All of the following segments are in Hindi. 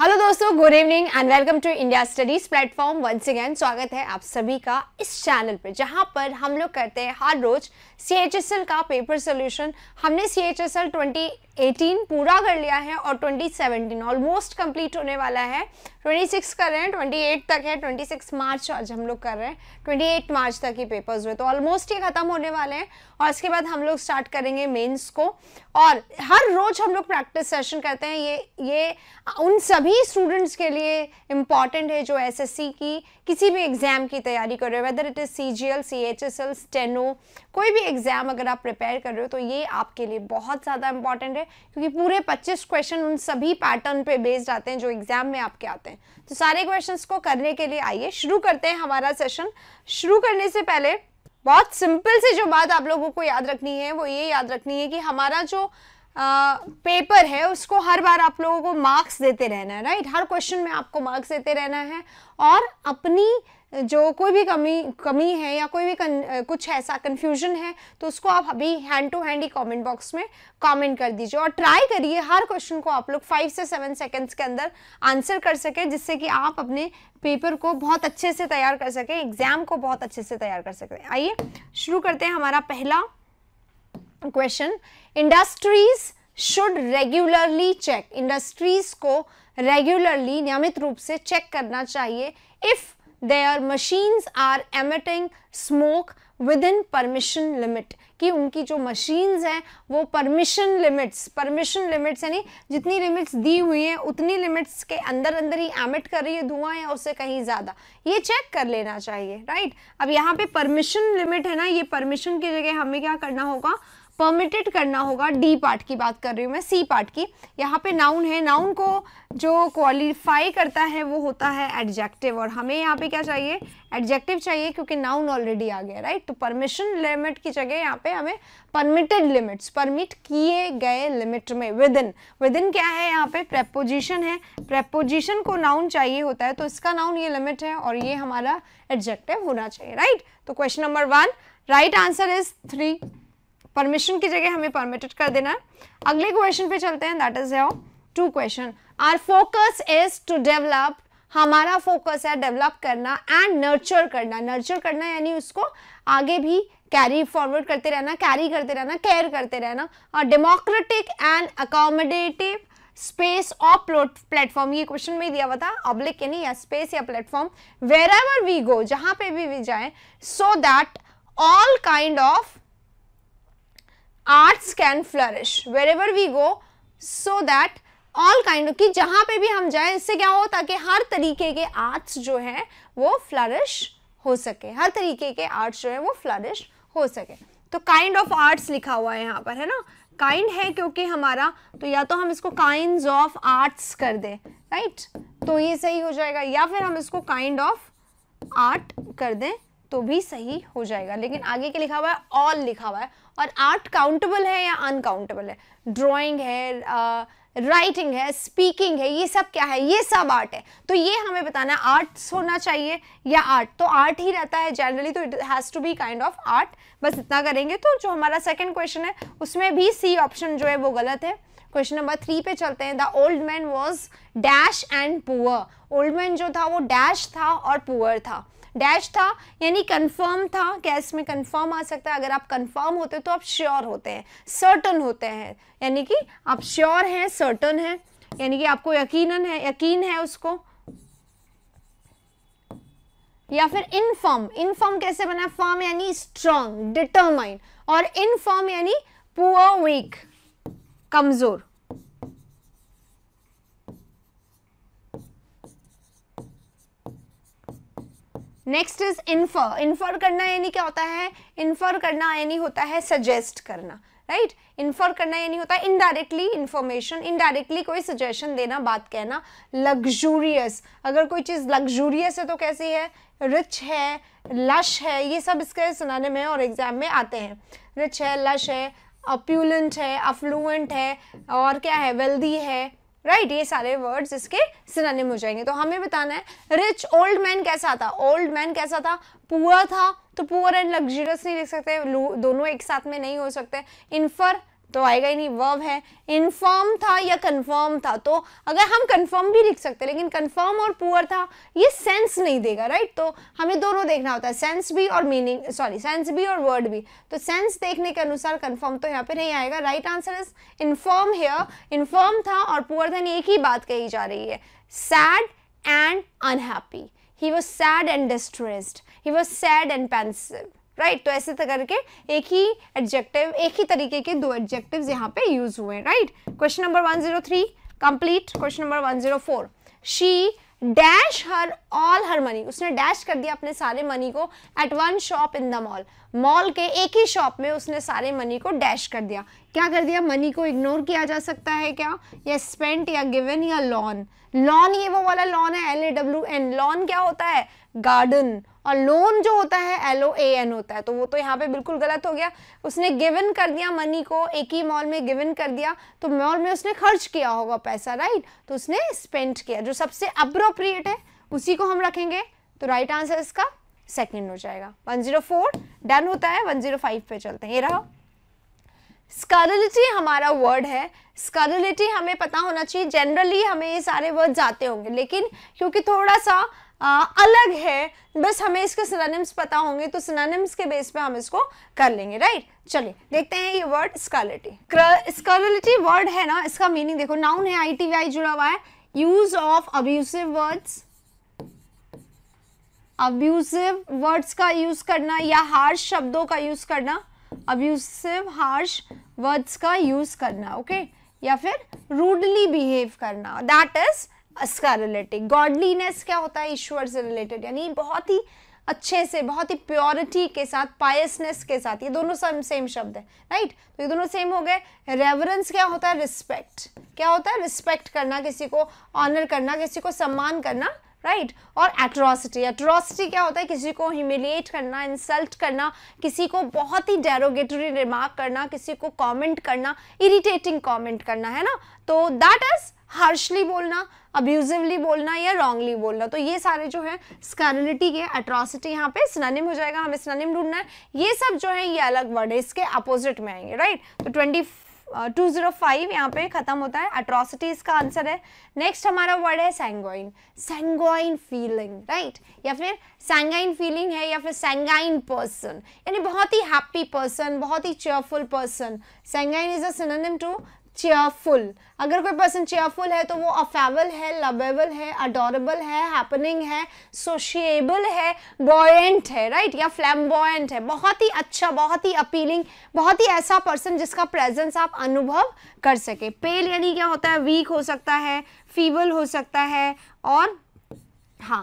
हेलो दोस्तों good evening and welcome to India studies platform once again स्वागत है आप सभी का इस चैनल पर जहां पर हम लोग करते हैं हर रोज सी का पेपर सोल्यूशन हमने C H S L twenty 18 पूरा कर लिया है और 2017 ऑलमोस्ट कंप्लीट होने वाला है 26 कर रहे हैं 28 तक है 26 मार्च आज हम लोग कर रहे हैं 28 मार्च तक ही पेपर्स हुए तो ऑलमोस्ट ये ख़त्म होने वाले हैं और इसके बाद हम लोग स्टार्ट करेंगे मेंस को और हर रोज़ हम लोग प्रैक्टिस सेशन करते हैं ये ये उन सभी स्टूडेंट्स के लिए इम्पॉर्टेंट है जो एस की किसी भी एग्ज़ाम की तैयारी कर रहे हैं whether it is C G L C H S L steno कोई भी एग्जाम अगर आप प्रिपेयर कर रहे हो तो ये आपके लिए बहुत ज़्यादा इंपॉर्टेंट है क्योंकि पूरे 25 क्वेश्चन उन सभी पैटर्न पे बेस्ड आते हैं जो एग्जाम में आपके आते हैं तो सारे क्वेश्चंस को करने के लिए आइए शुरू करते हैं हमारा सेशन शुरू करने से पहले बहुत सिंपल से जो बात आप लोगों को याद रखनी है वो ये याद रखनी है कि हमारा जो पेपर पेपर है उसको हर बार आप लोगों को मार्क्स देते रहना है राइट हर क्वेश्चन में आपको मार्क्स देते रहना है और अपनी जो कोई भी कमी कमी है या कोई भी कन, कुछ ऐसा कन्फ्यूजन है तो उसको आप अभी हैंड टू हैंड ही कॉमेंट बॉक्स में कॉमेंट कर दीजिए और ट्राई करिए हर क्वेश्चन को आप लोग फाइव से सेवन सेकेंड्स के अंदर आंसर कर सकें जिससे कि आप अपने पेपर को बहुत अच्छे से तैयार कर सकें एग्ज़ाम को बहुत अच्छे से तैयार कर सकें आइए शुरू करते हैं हमारा पहला question industries should regularly check industries को रेगुलरली नियमित रूप से चेक करना चाहिए if their machines are emitting smoke within permission limit कि उनकी जो मशीन्स हैं वो परमिशन लिमिट्स परमिशन लिमिट्स यानी जितनी लिमिट्स दी हुई हैं उतनी लिमिट्स के अंदर अंदर ही एमिट कर रही है धुआं या उससे कहीं ज़्यादा ये चेक कर लेना चाहिए राइट अब यहाँ पे परमिशन लिमिट है ना ये परमिशन की जगह हमें क्या करना होगा परमिटेड करना होगा डी पार्ट की बात कर रही हूँ मैं सी पार्ट की यहाँ पे नाउन है नाउन को जो क्वालिफाई करता है वो होता है एडजेक्टिव और हमें यहाँ पे क्या चाहिए एडजेक्टिव चाहिए क्योंकि नाउन ऑलरेडी आ गया राइट तो परमिशन लिमिट की जगह यहाँ पे हमें परमिटेड लिमिट्स परमिट किए गए लिमिट में विद इन विद इन क्या है यहाँ पे प्रेपोजिशन है प्रेपोजिशन को नाउन चाहिए होता है तो इसका नाउन ये लिमिट है और ये हमारा एडजेक्टिव होना चाहिए राइट तो question number one right answer is three permission की जगह हमें परमिटेड कर देना है अगले क्वेश्चन पे चलते हैं that is your two question our focus is to develop हमारा फोकस है डेवलप करना एंड नर्चर करना नर्चर करना यानी उसको आगे भी कैरी फॉरवर्ड करते रहना कैरी करते रहना केयर करते रहना और डेमोक्रेटिक एंड अकोमोडेटिव स्पेस और प्लेटफॉर्म ये क्वेश्चन में दिया हुआ था पब्लिक यानी या स्पेस या platform wherever we go जहाँ पे भी वी जाए so that all kind of arts can flourish wherever we go so that all kind की जहाँ पे भी हम जाए इससे क्या हो ताकि हर तरीके के आर्ट्स जो हैं वो फ्लरिश हो सके हर तरीके के आर्ट्स जो है वो फ्लरिश हो सके तो काइंड ऑफ आर्ट्स लिखा हुआ है यहाँ पर है ना काइंड है क्योंकि हमारा तो या तो हम इसको काइंड ऑफ आर्ट्स कर दें राइट तो ये सही हो जाएगा या फिर हम इसको काइंड ऑफ आर्ट कर दें तो भी सही हो जाएगा लेकिन आगे के लिखा हुआ है ऑल लिखा हुआ है और आर्ट काउंटेबल है या अनकाउंटेबल है ड्राइंग है राइटिंग राइटिंग है स्पीकिंग है ये सब क्या है ये सब आर्ट है तो ये हमें बताना आर्ट्स होना चाहिए या आर्ट तो आर्ट ही रहता है जनरली तो it has to be kind of art बस इतना करेंगे तो जो हमारा सेकेंड क्वेश्चन है उसमें भी सी ऑप्शन जो है वो गलत है क्वेश्चन नंबर थ्री पे चलते हैं the old man was dash and poor old man जो था वो डैश था और पुअर था डैश था यानी कंफर्म था क्या इसमें कंफर्म आ सकता है अगर आप कंफर्म होते हो तो आप श्योर होते हैं सर्टन होते हैं यानी कि आप श्योर हैं सर्टन हैं यानी कि आपको यकीनन है यकीन है उसको या फिर इनफर्म इनफर्म कैसे बना फर्म यानी स्ट्रांग डिटरमाइंड और इनफर्म यानी पुअर वीक कमजोर नेक्स्ट इज इन्फर इन्फर करना यानी क्या होता है इन्फर करना यानी होता है सजेस्ट करना राइट right? इन्फर करना यानी होता है इनडायरेक्टली इन्फॉर्मेशन इनडायरेक्टली कोई सजेशन देना बात कहना लग्जूरियस अगर कोई चीज़ लग्जूरियस है तो कैसी है रिच है लश है ये सब इसके सुनाने में और एग्जाम में आते हैं रिच है लश है अप्यूलेंट है अफ्लुएंट है और क्या है वेल्दी है राइट right, ये सारे वर्ड्स इसके सिनानिम हो जाएंगे तो हमें बताना है रिच ओल्ड मैन कैसा था ओल्ड मैन कैसा था पुअर था तो पुअर एंड लग्जरियस नहीं लिख सकते दोनों एक साथ में नहीं हो सकते इनफर तो आएगा ही नहीं वर्ब है इनफॉर्म था या कन्फर्म था तो अगर हम कन्फर्म भी लिख सकते लेकिन कन्फर्म और पुअर था ये सेंस नहीं देगा राइट तो हमें दोनों देखना होता है सेंस भी और मीनिंग सॉरी सेंस भी और वर्ड भी तो सेंस देखने के अनुसार कन्फर्म तो यहाँ पे नहीं आएगा right answer is inform here inform था और पुअर था एक ही बात कही जा रही है sad and unhappy he was sad and distressed he was sad and pensive right तो ऐसे तो करके एक ही एडजेक्टिव एक ही तरीके के दो एडजेक्टिव यहाँ पे यूज हुए हैं right question number one zero three complete question number one zero four she dash her all her money उसने डैश कर दिया अपने सारे मनी को at one shop in the mall mall के एक ही शॉप में उसने सारे मनी को डैश कर दिया क्या कर दिया मनी को इग्नोर किया जा सकता है क्या या स्पेंट या गिवन या लॉन लॉन ये वो वाला लॉन है L A W N lawn क्या होता है गार्डन और लोन जो होता है एल ओ ए एन होता है तो वो तो यहाँ पे बिल्कुल गलत हो गया उसने गिवन कर दिया मनी को एक ही मॉल में गिवन कर दिया तो मॉल में उसने खर्च किया होगा पैसा राइट तो उसने स्पेंड किया जो सबसे अप्रोप्रिएट है उसी को हम रखेंगे तो राइट आंसर इसका सेकेंड हो जाएगा वन जीरो फोर डन होता है फाइव पे चलते हैं ये रहा स्कारलिटी हमारा वर्ड है स्कारलिटी हमें पता होना चाहिए जनरली हमें ये सारे वर्ड्स आते होंगे लेकिन क्योंकि थोड़ा सा आ, अलग है बस हमें इसके सिनानिम्स पता होंगे तो सिनानिम्स के बेस पे हम इसको कर लेंगे राइट चलिए देखते हैं ये वर्ड स्कॉलिटी स्कॉलिटी वर्ड है ना इसका मीनिंग देखो नाउन है आई टी जुड़ा हुआ है use of abusive words abusive words का यूज करना या हार्श शब्दों का यूज करना अब्यूसिव हार्श वर्ड्स का यूज करना ओके okay? या फिर रूडली बिहेव करना दैट इज इसका रिलेटेड गॉडलीनेस क्या होता है ईश्वर से रिलेटेड यानी बहुत ही अच्छे से बहुत ही प्योरिटी के साथ पायसनेस के साथ ये दोनों सेम सेम शब्द है राइट तो ये दोनों सेम हो गए रेवरेंस क्या होता है रिस्पेक्ट क्या होता है रिस्पेक्ट करना किसी को ऑनर करना किसी को सम्मान करना राइट right? और एट्रोसिटी एट्रॉसिटी क्या होता है किसी को ह्यूमिलिएट करना इंसल्ट करना किसी को बहुत ही डेरोगेटरी रिमार्क करना किसी को कमेंट करना इरिटेटिंग कमेंट करना है ना तो दैट इज हार्शली बोलना अब्यूजिवली बोलना या रॉन्गली बोलना तो ये सारे जो है स्कैरिटी के एट्रॉसिटी यहाँ पे स्नानिम हो जाएगा हमें स्नानिम ढूंढना है ये सब जो है ये अलग वर्ड है इसके अपोजिट में आएंगे राइट तो ट्वेंटी टू जीरो फाइव यहाँ पे ख़त्म होता है अट्रॉसिटी इसका आंसर है नेक्स्ट हमारा वर्ड है सेंगोइन सेंगोइन फीलिंग राइट या फिर सेंगाइन फीलिंग है या फिर सेंगाइन पर्सन यानी बहुत ही हैप्पी पर्सन बहुत ही cheerful person sanguine is a synonym to cheerful अगर कोई पर्सन चेयरफुल है तो वो अफेबल है लवेबल है अडोरेबल है हैपनिंग है सोशिएबल है बॉयेंट है राइट right? या फ्लैम है बहुत ही अच्छा बहुत ही अपीलिंग बहुत ही ऐसा पर्सन जिसका प्रेजेंस आप अनुभव कर सके पेल यानी क्या होता है वीक हो सकता है फीवल हो सकता है और हाँ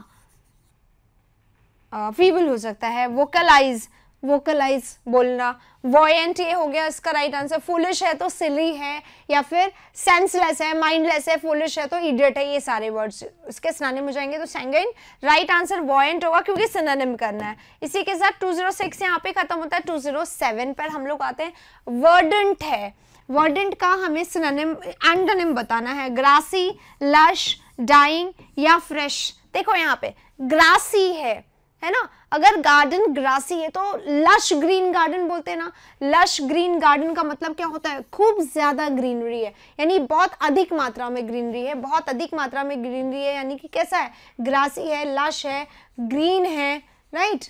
फीवल हो सकता है वोकलाइज वोकलाइज बोलना वॉयंट ये हो गया इसका राइट आंसर फुलिश है तो सिली है या फिर सेंसलेस है माइंडलेस है फुलिश है तो इडियट है ये सारे वर्ड्स उसके सुनाने हो जाएंगे तो सेंगेन राइट आंसर वॉयंट होगा क्योंकि सिनानिम करना है इसी के साथ 206 यहाँ पे खत्म होता है 207 पर हम लोग आते हैं वर्डेंट है वर्डेंट का हमें सिनानिम एंडनिम बताना है ग्रासी लश डाइंग या फ्रेश देखो यहाँ पे ग्रासी है है ना अगर गार्डन ग्रासी है तो लश ग्रीन गार्डन बोलते हैं ना लश ग्रीन गार्डन का मतलब क्या होता है खूब ज़्यादा ग्रीनरी है यानी बहुत अधिक मात्रा में ग्रीनरी है बहुत अधिक मात्रा में ग्रीनरी है यानी कि कैसा है ग्रासी है लश है ग्रीन है राइट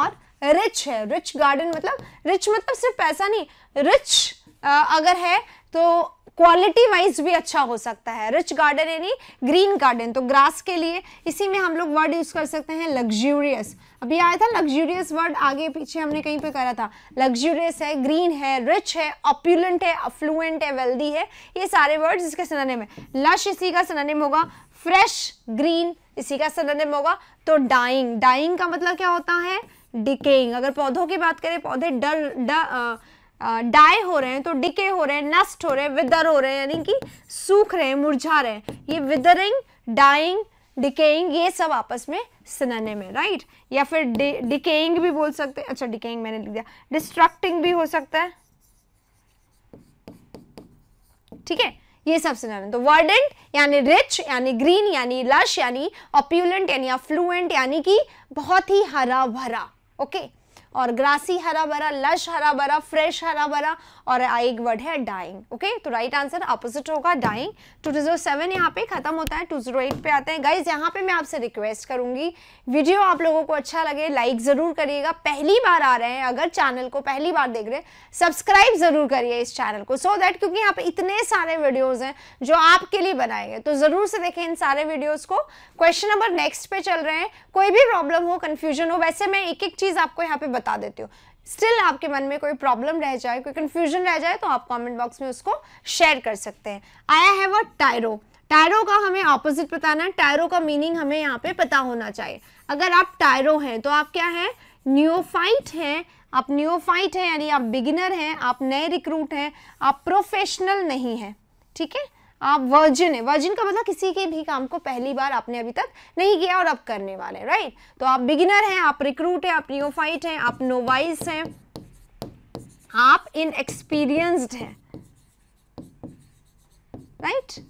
और रिच है रिच गार्डन मतलब रिच मतलब सिर्फ पैसा नहीं रिच अगर है तो क्वालिटी वाइज भी अच्छा हो सकता है रिच गार्डन यानी ग्रीन गार्डन तो ग्रास के लिए इसी में हम लोग वर्ड यूज़ कर सकते हैं लग्जूरियस अभी आया था लग्जूरियस वर्ड आगे पीछे हमने कहीं पे करा था लग्जूरियस है ग्रीन है रिच है ऑप्यूलेंट है अफ्लुएंट है वेल्दी है ये सारे वर्ड इसके सननेम है लश इसी का सननेम होगा फ्रेश ग्रीन इसी का सननेम होगा तो डाइंग डाइंग का मतलब क्या होता है डिकेइंग अगर पौधों की बात करें पौधे डल डाई हो रहे हैं तो डिके हो रहे हैं नष्ट हो रहे हैं विदर हो रहे हैं यानी कि सूख रहे हैं मुरझा रहे हैं ये विदरिंग डाइंग डिकेइंग ये सब आपस में सुनने में राइट या फिर डिकेइंग भी बोल सकते हैं अच्छा डिकेइंग मैंने लिख दिया डिस्ट्रक्टिंग भी हो सकता है ठीक है ये सब सुनने तो वर्डेंट यानी रिच यानी ग्रीन यानी लश यानी ऑप्यूलेंट यानी अफ्लुएंट यानी कि बहुत ही हरा भरा ओके okay? और ग्रासी हरा भरा लश हरा भरा फ्रेश हरा भरा और एक वर्ड है डाइंग ओके तो राइट आंसर अपोजिट होगा डाइंग टू जीरो सेवन यहाँ पे खत्म होता है टू जीरो एट पे आते हैं गाइज यहाँ पे मैं आपसे रिक्वेस्ट करूंगी वीडियो आप लोगों को अच्छा लगे लाइक ज़रूर करिएगा पहली बार आ रहे हैं अगर चैनल को पहली बार देख रहे हैं सब्सक्राइब ज़रूर करिए इस चैनल को सो so दैट क्योंकि यहाँ पे इतने सारे वीडियोज़ हैं जो आपके लिए बनाए गए तो ज़रूर से देखें इन सारे वीडियोज़ को क्वेश्चन नंबर नेक्स्ट पे चल रहे हैं कोई भी प्रॉब्लम हो कन्फ्यूजन हो वैसे मैं एक एक चीज़ आपको यहाँ पे बता देती हूँ स्टिल आपके मन में कोई प्रॉब्लम रह जाए कोई कंफ्यूजन रह जाए तो आप कमेंट बॉक्स में उसको शेयर कर सकते हैं आया है वो टायरो टायरो का हमें ऑपोजिट बताना है टायरो का मीनिंग हमें यहाँ पे पता होना चाहिए अगर आप टायरो हैं तो आप क्या हैं न्यूफाइट हैं आप न्यूफाइट हैं यानी आप बिगिनर हैं आप नए रिक्रूट हैं आप प्रोफेशनल नहीं हैं ठीक है थीके? आप वर्जिन है वर्जिन का मतलब किसी के भी काम को पहली बार आपने अभी तक नहीं किया और अब करने वाले हैं राइट तो आप बिगिनर हैं आप रिक्रूट हैं आप नियोफाइट हैं आप नोवाइस हैं आप इनएक्सपीरियंस्ड हैं राइट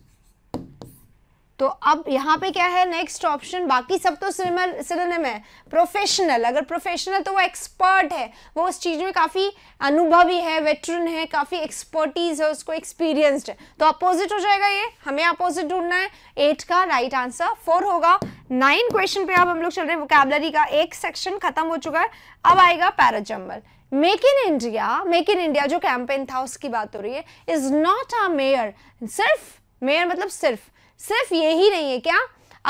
तो अब यहाँ पे क्या है नेक्स्ट ऑप्शन बाकी सब तो सिरोनिम है प्रोफेशनल अगर प्रोफेशनल तो वो एक्सपर्ट है वो उस चीज़ में काफ़ी अनुभवी है वेटरन है काफ़ी एक्सपर्टीज है उसको एक्सपीरियंस्ड है तो अपोजिट हो जाएगा ये हमें अपोजिट ढूंढना है एट का राइट आंसर फोर होगा नाइन क्वेश्चन पे अब हम लोग चल रहे हैं वोकेबलरी का एक सेक्शन खत्म हो चुका है अब आएगा parajumble make in India make in India जो कैंपेन था उसकी बात हो रही है इज नॉट अ मेयर सिर्फ मेयर मतलब सिर्फ सिर्फ ये ही नहीं है क्या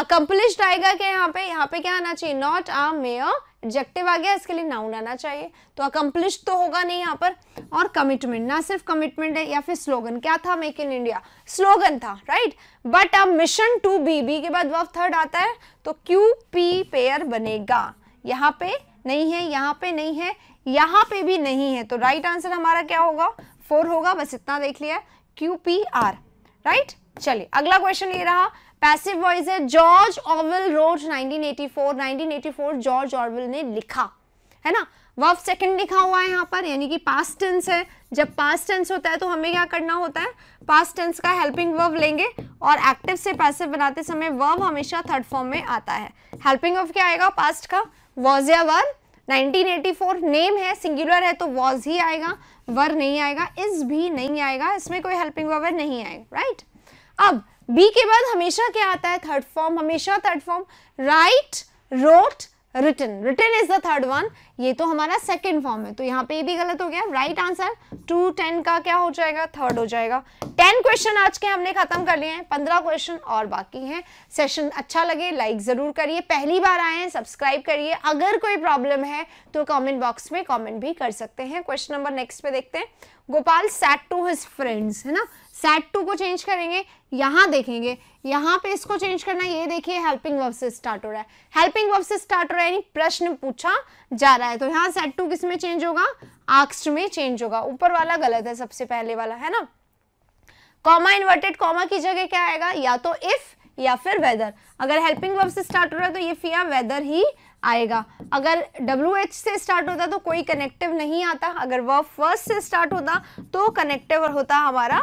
अकम्पलिश आएगा क्या यहाँ पे यहाँ पे क्या आना चाहिए नॉट आ मेयर एडजेक्टिव आ गया इसके लिए नाउन आना चाहिए तो अकम्पलिश तो होगा नहीं यहाँ पर और कमिटमेंट ना सिर्फ कमिटमेंट है या फिर स्लोगन क्या था मेक इन इंडिया स्लोगन था राइट बट अब मिशन टू बी बी के बाद वह थर्ड आता है तो क्यू पी पेयर बनेगा यहाँ पे नहीं है यहाँ पे नहीं है यहाँ पे भी नहीं है तो राइट right आंसर हमारा क्या होगा फोर होगा बस इतना देख लिया क्यू पी आर राइट चलिए अगला क्वेश्चन ये रहा पैसिव वॉइस है George Orwell wrote 1984 1984 George Orwell ने लिखा है ना वर्ब सेकंड लिखा हुआ है यहाँ पर यानी कि पास्ट टेंस है जब पास्ट टेंस होता है तो हमें क्या करना होता है पास्ट टेंस का हेल्पिंग वर्ब लेंगे और एक्टिव से पैसिव बनाते समय वर्ब हमेशा थर्ड फॉर्म में आता है हेल्पिंग वर्ब क्या आएगा पास्ट का वॉज या वर 1984 नेम है सिंगुलर है तो वॉज ही आएगा वर नहीं आएगा इस भी नहीं आएगा इसमें कोई हेल्पिंग वर्ब नहीं आएगा राइट अब बी के बाद हमेशा क्या आता है थर्ड फॉर्म हमेशा third form right wrote written written is the third one ये तो हमारा सेकेंड फॉर्म है तो यहाँ पे ये भी गलत हो गया राइट आंसर टू टेन का क्या हो जाएगा थर्ड हो जाएगा टेन क्वेश्चन आज के हमने खत्म कर लिए हैं पंद्रह क्वेश्चन और बाकी हैं सेशन अच्छा लगे लाइक ज़रूर करिए पहली बार आए हैं सब्सक्राइब करिए अगर कोई प्रॉब्लम है तो कॉमेंट बॉक्स में कॉमेंट भी कर सकते हैं क्वेश्चन नंबर नेक्स्ट पे देखते हैं Gopal said to his friends है ना सैट टू को चेंज करेंगे यहाँ देखेंगे यहाँ पे इसको चेंज करना ये देखिए हेल्पिंग वर्ब से स्टार्ट हो रहा है हेल्पिंग वर्ब से स्टार्ट हो रहा है यानी प्रश्न पूछा जा रहा है तो यहाँ सेट टू किस में चेंज होगा आक्स्ट में चेंज होगा ऊपर वाला गलत है सबसे पहले वाला है ना कॉमा इन्वर्टेड कॉमा की जगह क्या आएगा या तो इफ या फिर वेदर अगर हेल्पिंग वर्ब से स्टार्ट हो रहा है तो ये फिया वेदर ही आएगा अगर डब्ल्यू एच से स्टार्ट होता तो कोई कनेक्टिव नहीं आता अगर वर्ब फर्स्ट से स्टार्ट होता तो कनेक्टिव होता हमारा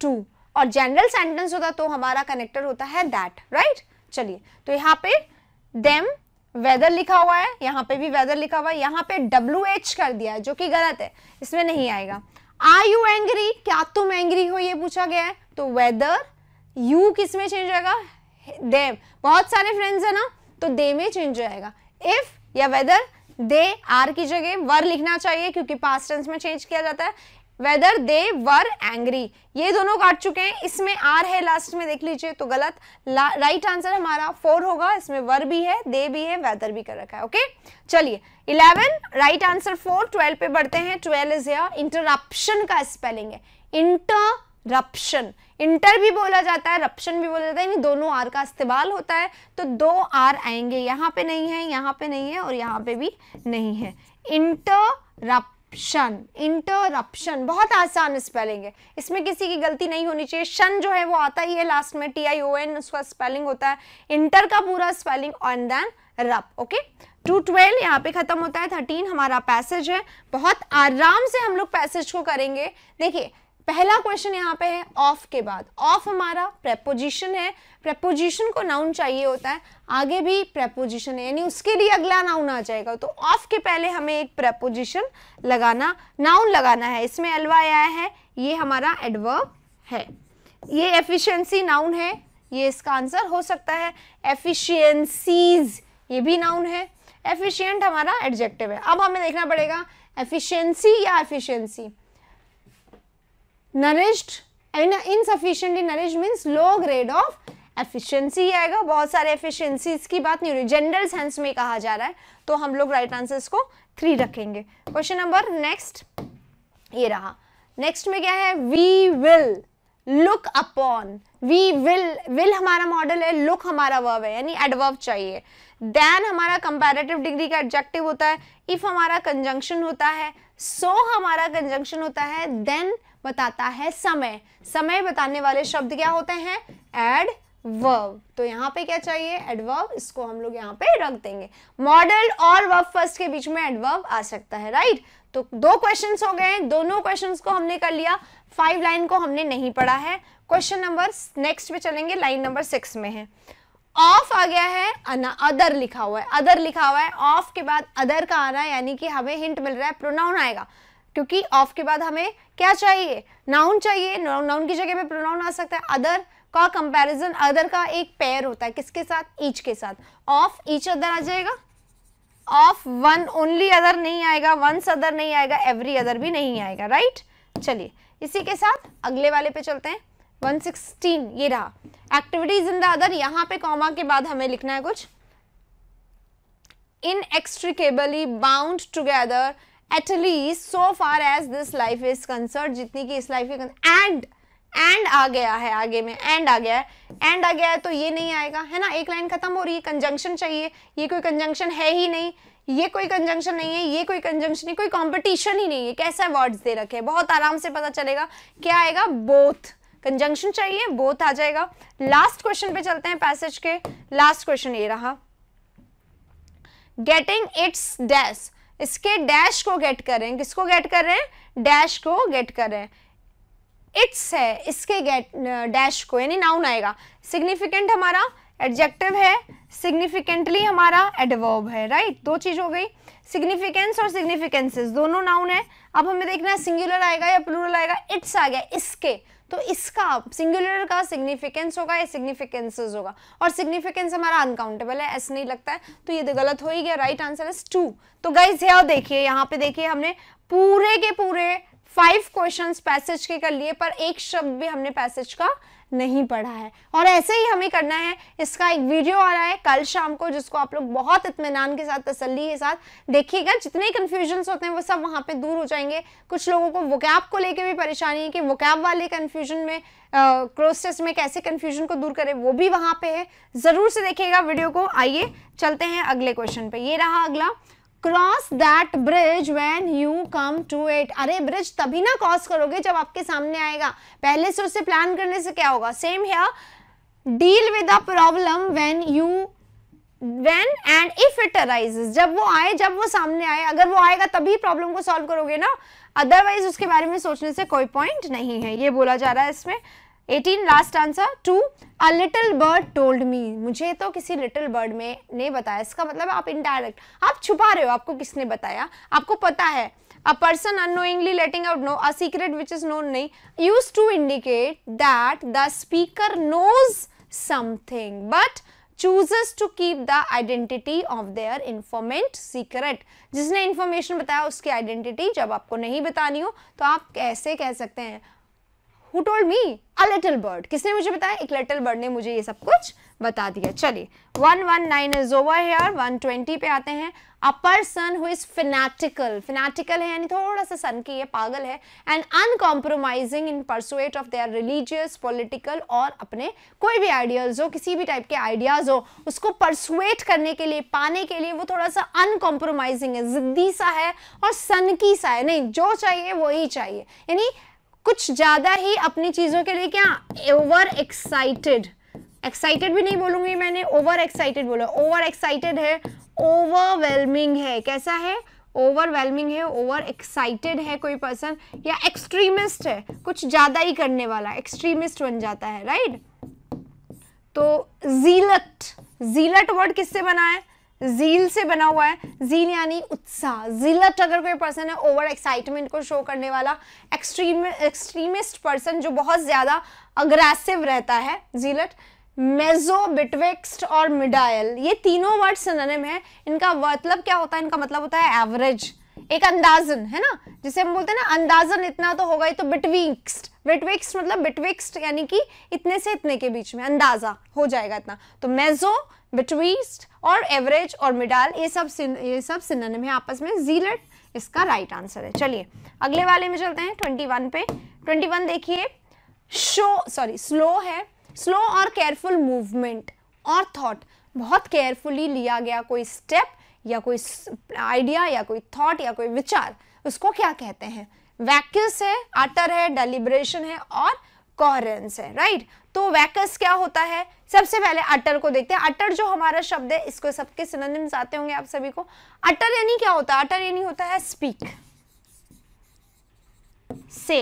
टू और जनरल सेंटेंस होता तो हमारा कनेक्टर होता है दैट राइट चलिए तो यहाँ पे देम वेदर लिखा हुआ है यहाँ पे भी वेदर लिखा हुआ है यहाँ पे डब्ल्यू एच कर दिया है जो कि गलत है इसमें नहीं आएगा आर यू एंग्री क्या तुम एंग्री हो ये पूछा गया है तो वेदर यू किस में चेंज होगा देम बहुत सारे फ्रेंड्स है ना तो दे में चेंज हो जाएगा इफ या वेदर दे आर की जगह वर लिखना चाहिए क्योंकि पास्ट टेंस में चेंज किया जाता है वेदर दे वर एंग्री ये दोनों काट चुके हैं इसमें आर है लास्ट में देख लीजिए तो गलत राइट आंसर हमारा फोर होगा इसमें वर भी है दे भी है वेदर भी कर रखा है ओके चलिए eleven right answer four twelve पे बढ़ते हैं ट्वेल्व इज या इंटरप्शन का स्पेलिंग है इंटरप्शन इंटर भी बोला जाता है रप्शन भी बोला जाता है यानी दोनों आर का इस्तेमाल होता है तो दो आर आएंगे यहाँ पे नहीं है यहाँ पे नहीं है और यहाँ पे भी नहीं है इंटरप्शन शन इंटरप्शन बहुत आसान स्पेलिंग है इसमें किसी की गलती नहीं होनी चाहिए शन जो है वो आता ही है लास्ट में टी आई ओ एन उसका स्पेलिंग होता है इंटर का पूरा spelling on then rup okay two twelve यहाँ पे ख़त्म होता है थर्टीन हमारा पैसेज है बहुत आराम से हम लोग पैसेज को करेंगे देखिए पहला क्वेश्चन यहाँ पे है ऑफ के बाद ऑफ हमारा प्रेपोजिशन है प्रेपोजिशन को नाउन चाहिए होता है आगे भी प्रेपोजिशन है यानी उसके लिए अगला नाउन आ जाएगा तो ऑफ के पहले हमें एक प्रेपोजिशन लगाना नाउन लगाना है इसमें अलवा आया है ये हमारा एडवर्ब है ये एफिशिएंसी नाउन है ये इसका आंसर हो सकता है एफिशियंसीज ये भी नाउन है एफिशियंट हमारा एडजेक्टिव है अब हमें देखना पड़ेगा एफिशियंसी या efficiency nourished insufficiently nourish means low grade of efficiency आएगा बहुत सारे एफिशियंसी की बात नहीं हो रही जनरल सेंस में कहा जा रहा है तो हम लोग राइट right आंसर्स को थ्री रखेंगे क्वेश्चन नंबर नेक्स्ट ये रहा नेक्स्ट में क्या है we will look upon we will will हमारा मॉडल है लुक हमारा वर्व है यानी एडवर्व चाहिए देन हमारा कंपेरेटिव डिग्री का एडजेक्टिव होता है इफ हमारा कंजंक्शन होता है सो so हमारा कंजंक्शन होता है देन बताता है समय समय बताने वाले शब्द क्या होते हैं एड वर्व तो यहाँ पे क्या चाहिए एडवर्व इसको हम लोग यहाँ पे रख देंगे मॉडल और वर्व फर्स्ट के बीच में एडवर्व आ सकता है राइट तो दो क्वेश्चन हो गए दोनों क्वेश्चन को हमने कर लिया फाइव लाइन को हमने नहीं पढ़ा है क्वेश्चन नंबर नेक्स्ट पे चलेंगे लाइन नंबर सिक्स में है ऑफ आ गया है अना अदर लिखा हुआ है अदर लिखा हुआ है ऑफ के बाद अदर का आना यानी कि हमें हिंट मिल रहा है प्रोनाउन आएगा क्योंकि ऑफ के बाद हमें क्या चाहिए नाउन चाहिए नाउन की जगह पे प्रोनाउन आ सकता है अदर का कंपैरिजन अदर का एक पेयर होता है किसके साथ ईच के साथ ऑफ ईच अदर आ जाएगा ऑफ वन ओनली अदर नहीं आएगा वंस अदर नहीं आएगा एवरी अदर भी नहीं आएगा राइट चलिए इसी के साथ अगले वाले पे चलते हैं 116 ये रहा एक्टिविटीज इन द अदर यहाँ पे कॉमा के बाद हमें लिखना है कुछ extricably bound together at least so far as this life is concerned जितनी की इस लाइफ एंड एंड आ गया है आगे में एंड आ गया है एंड आ गया है तो ये नहीं आएगा है ना एक लाइन खत्म हो रही है कंजंक्शन चाहिए ये कोई कंजंक्शन है ही नहीं ये कोई कंजंक्शन नहीं है ये कोई कंजंक्शन नहीं कोई कंपटीशन ही नहीं है कैसा वर्ड्स दे रखे हैं बहुत आराम से पता चलेगा क्या आएगा बोथ कंजंक्शन चाहिए बोथ आ जाएगा लास्ट क्वेश्चन पे चलते हैं पैसेज के लास्ट क्वेश्चन ये रहा गेटिंग इट्स डेस्क इसके डैश को गेट करें किसको गेट कर रहे हैं डैश को गेट कर रहे हैं इट्स है इसके गेट डैश को यानी नाउन आएगा सिग्निफिकेंट हमारा एडजेक्टिव है सिग्निफिकेंटली हमारा एडवर्ब है राइट दो चीज़ हो गई सिग्निफिकेंस और सिग्निफिकेंसेस दोनों नाउन है अब हमें देखना है सिंगुलर आएगा या प्लूरल आएगा इट्स आ गया इसके तो इसका सिंगुलर का सिग्निफिकेंस होगा या सिग्निफिकेंसेस होगा और सिग्निफिकेंस हमारा अनकाउंटेबल है एस नहीं लगता है तो ये तो गलत हो ही गया राइट आंसर इज टू तो गाइज देखिए यहाँ पे देखिए हमने पूरे के पूरे फाइव क्वेश्चन पैसेज के कर लिए पर एक शब्द भी हमने पैसेज का नहीं पढ़ा है और ऐसे ही हमें करना है इसका एक वीडियो आ रहा है कल शाम को जिसको आप लोग बहुत इतमान के साथ तसल्ली के साथ देखिएगा जितने कन्फ्यूजन होते हैं वो सब वहाँ पे दूर हो जाएंगे कुछ लोगों को वोकैब को लेके भी परेशानी है कि वोकैब वाले कन्फ्यूजन में क्रोस टेस्ट में कैसे कन्फ्यूजन को दूर करें वो भी वहाँ पे है ज़रूर से देखिएगा वीडियो को आइए चलते हैं अगले क्वेश्चन पर ये रहा अगला cross that bridge when you come to it अरे ब्रिज तभी ना क्रॉस करोगे जब आपके सामने आएगा पहले से उसे प्लान करने से क्या होगा same here deal with a problem when you when and if it arises जब वो आए जब वो सामने आए अगर वो आएगा तभी प्रॉब्लम को सॉल्व करोगे ना अदरवाइज उसके बारे में सोचने से कोई पॉइंट नहीं है ये बोला जा रहा है इसमें eighteen last answer two a little bird told me मुझे तो किसी लिटिल बर्ड में ने बताया इसका मतलब आप इनडायरेक्ट आप छुपा रहे हो आपको किसने बताया आपको पता है a person annoyingly letting out no a secret which is known नहीं used to indicate that the speaker knows something but Chooses to keep the identity of their informant secret जिसने इंफॉर्मेशन बताया उसकी आइडेंटिटी जब आपको नहीं बतानी हो तो आप कैसे कह सकते हैं who told me a little bird किसने मुझे बताया एक लिटिल बर्ड ने मुझे ये सब कुछ बता दिया चलिए one one nine is over here one twenty पे आते हैं a person who is fanatical fanatical है यानी थोड़ा सा सन की है पागल है and uncompromising in pursuit of their religious political और अपने कोई भी आइडियाज हो किसी भी टाइप के आइडियाज हो उसको परसुएट करने के लिए पाने के लिए वो थोड़ा सा अनकॉम्प्रोमाइजिंग है जिद्दी सा है और की सा है नहीं जो चाहिए वही चाहिए यानी कुछ ज़्यादा ही अपनी चीज़ों के लिए क्या ओवर एक्साइटेड एक्साइटेड भी नहीं बोलूंगी मैंने ओवर एक्साइटेड बोला ओवर एक्साइटेड है ओवरवेलमिंग है कैसा है ओवरवेलमिंग है ओवर एक्साइटेड है कोई पर्सन या एक्सट्रीमिस्ट है कुछ ज़्यादा ही करने वाला एक्सट्रीमिस्ट बन जाता है राइट तो जीलट जीलट वर्ड किससे बना है जील से बना हुआ है जील यानी उत्साह जिलत अगर कोई पर्सन है ओवर एक्साइटमेंट को शो करने वाला एक्सट्रीम एक्सट्रीमिस्ट पर्सन जो बहुत ज़्यादा अग्रेसिव रहता है जीलट मेजो बिटवेक्स्ट और मिडायल ये तीनों वर्ड सननिम है इनका मतलब क्या होता है इनका मतलब होता है एवरेज एक अंदाजन है ना जिसे हम बोलते हैं ना अंदाजन इतना तो होगा ही तो बिटवीक्स्ट बिटविक्सड मतलब बिटविक्सड यानी कि इतने से इतने के बीच में अंदाजा हो जाएगा इतना तो मेजो बिटवीस्ट और एवरेज और मिडाल ये सब ये सब सिनोनिम है आपस में जीलेट इसका राइट आंसर है चलिए अगले वाले में चलते हैं ट्वेंटी वन पे ट्वेंटी वन देखिए शो सॉरी स्लो है स्लो और केयरफुल मूवमेंट और थॉट बहुत केयरफुली लिया गया कोई स्टेप या कोई आइडिया या कोई थॉट या कोई विचार उसको क्या कहते हैं वैक्यूस है अटर है डेलिब्रेशन है और कॉरेंस है राइट तो वैकस क्या होता है सबसे पहले अटर को देखते हैं अटर जो हमारा शब्द है इसको सबके सिनोनिम्स आते होंगे आप सभी को अटर यानी क्या होता है अटर यानी होता है स्पीक से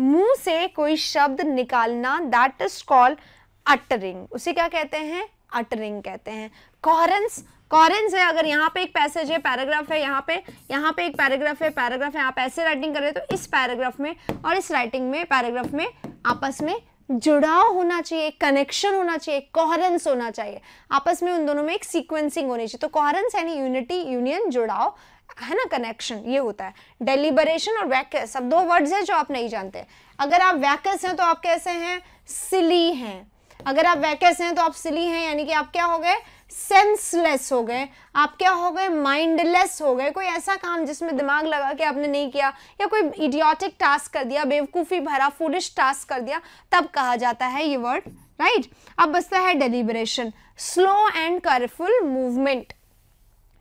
मुंह से कोई शब्द निकालना दैट इज कॉल्ड अटरिंग उसे क्या कहते हैं अटरिंग कहते हैं कॉरेंस कॉरेंस है अगर यहाँ पे एक पैसेज है पैराग्राफ है यहाँ पे यहाँ पे एक पैराग्राफ है पैराग्राफ है आप ऐसे राइटिंग कर रहे हो तो इस पैराग्राफ में और इस राइटिंग में पैराग्राफ में आपस में जुड़ाव होना चाहिए कनेक्शन होना चाहिए कोहरेंस होना चाहिए आपस में उन दोनों में एक सीक्वेंसिंग होनी चाहिए तो कोहरेंस यानी यूनिटी यूनियन जुड़ाव है ना कनेक्शन ये होता है डेलीबरेशन और वैकस अब दो वर्ड्स हैं जो आप नहीं जानते अगर आप वैकस हैं तो आप कैसे हैं सिली हैं अगर आप वैकेस हैं तो आप सिली हैं यानी कि आप क्या हो गए सेंसलेस हो गए आप क्या हो गए माइंडलेस हो गए कोई ऐसा काम जिसमें दिमाग लगा के आपने नहीं किया या कोई इडियोटिक टास्क कर दिया बेवकूफ़ी भरा फूलिश टास्क कर दिया तब कहा जाता है ये वर्ड राइट अब बसता है deliberation slow and careful movement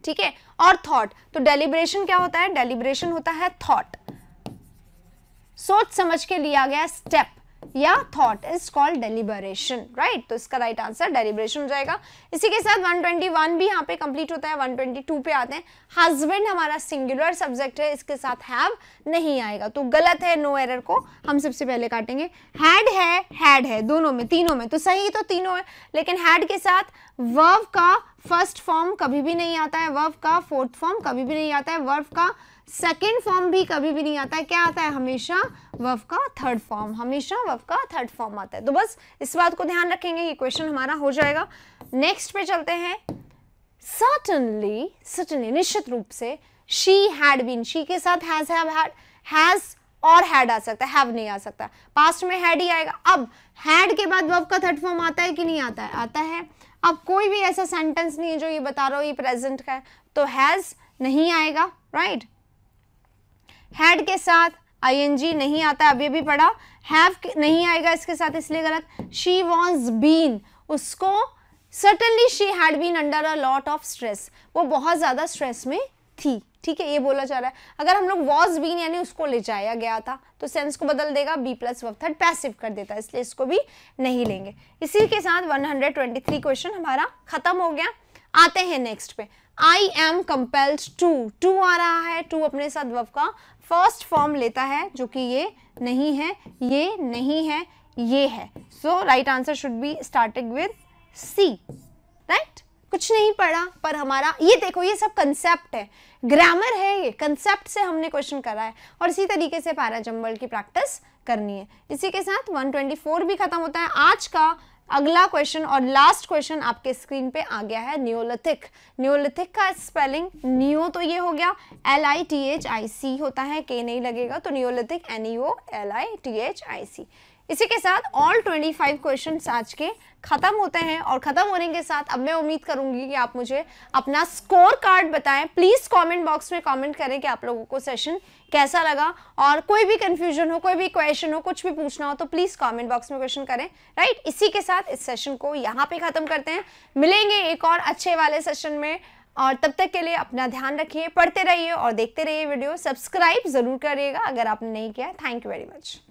ठीक है और थॉट तो डेलीबरेशन क्या होता है डेलीबरेशन होता है थॉट सोच समझ के लिया गया स्टेप या thought is called deliberation right तो इसका राइट आंसर डेलीबरेशन हो जाएगा इसी के साथ 121 भी यहाँ पे कंप्लीट होता है 122 पे आते हैं हस्बैंड हमारा सिंगुलर सब्जेक्ट है इसके साथ हैव नहीं आएगा तो गलत है नो no एरर को हम सबसे पहले काटेंगे हैड है हैड है दोनों में तीनों में तो सही तो तीनों है लेकिन हैड के साथ वर्व का फर्स्ट फॉर्म कभी भी नहीं आता है वर्व का फोर्थ फॉर्म कभी भी नहीं आता है वर्व का सेकेंड फॉर्म भी कभी भी नहीं आता है क्या आता है हमेशा वफ का थर्ड फॉर्म हमेशा वफ का थर्ड फॉर्म आता है तो बस इस बात को ध्यान रखेंगे ये क्वेश्चन हमारा हो जाएगा नेक्स्ट पे चलते हैं सर्टनली सर्टनली निश्चित रूप से शी हैड बीन शी के साथ हैज़ हैव हैड हैज़ और हैड आ सकता है हैव नहीं आ सकता पास्ट में हैड ही आएगा अब हैड के बाद वफ का थर्ड फॉर्म आता है कि नहीं आता है आता है अब कोई भी ऐसा सेंटेंस नहीं है जो ये बता रहा हो ये प्रेजेंट का है तो हैज़ नहीं आएगा राइट right? हैड के साथ आईएनजी नहीं आता अभी अभी पढ़ा हैव नहीं आएगा इसके साथ इसलिए गलत शी वॉन्स बीन उसको certainly she had been under a lot of stress वो बहुत ज़्यादा स्ट्रेस में थी ठीक है ये बोला जा रहा है अगर हम लोग वॉज बीन यानी उसको ले जाया गया था तो सेंस को बदल देगा be plus verb third passive कर देता है इसलिए इसको भी नहीं लेंगे इसी के साथ 123 क्वेश्चन हमारा खत्म हो गया आते हैं नेक्स्ट पे I am compelled to to आ रहा है टू अपने साथ वफ का फर्स्ट फॉर्म लेता है जो कि ये नहीं है ये नहीं है ये है so right answer should be starting with C right कुछ नहीं पढ़ा पर हमारा ये देखो ये सब कंसेप्ट है ग्रामर है ये कंसेप्ट से हमने क्वेश्चन करा है और इसी तरीके से पैरा जम्बल की प्रैक्टिस करनी है इसी के साथ 124 भी खत्म होता है आज का अगला क्वेश्चन और लास्ट क्वेश्चन आपके स्क्रीन पे आ गया है न्योलिथिक न्योलिथिक का स्पेलिंग न्यो तो ये हो गया L I T H I C होता है के नहीं लगेगा तो neolithic N E O L I T H I C इसी के साथ ऑल 25 क्वेश्चन आज के खत्म होते हैं और खत्म होने के साथ अब मैं उम्मीद करूंगी कि आप मुझे अपना स्कोर कार्ड बताएं प्लीज कमेंट बॉक्स में कमेंट करें कि आप लोगों को सेशन कैसा लगा और कोई भी कंफ्यूजन हो कोई भी क्वेश्चन हो कुछ भी पूछना हो तो प्लीज कमेंट बॉक्स में क्वेश्चन करें राइट इसी के साथ इस सेशन को यहाँ पे खत्म करते हैं मिलेंगे एक और अच्छे वाले सेशन में और तब तक के लिए अपना ध्यान रखिए पढ़ते रहिए और देखते रहिए वीडियो सब्सक्राइब ज़रूर करिएगा अगर आपने नहीं किया थैंक यू वेरी मच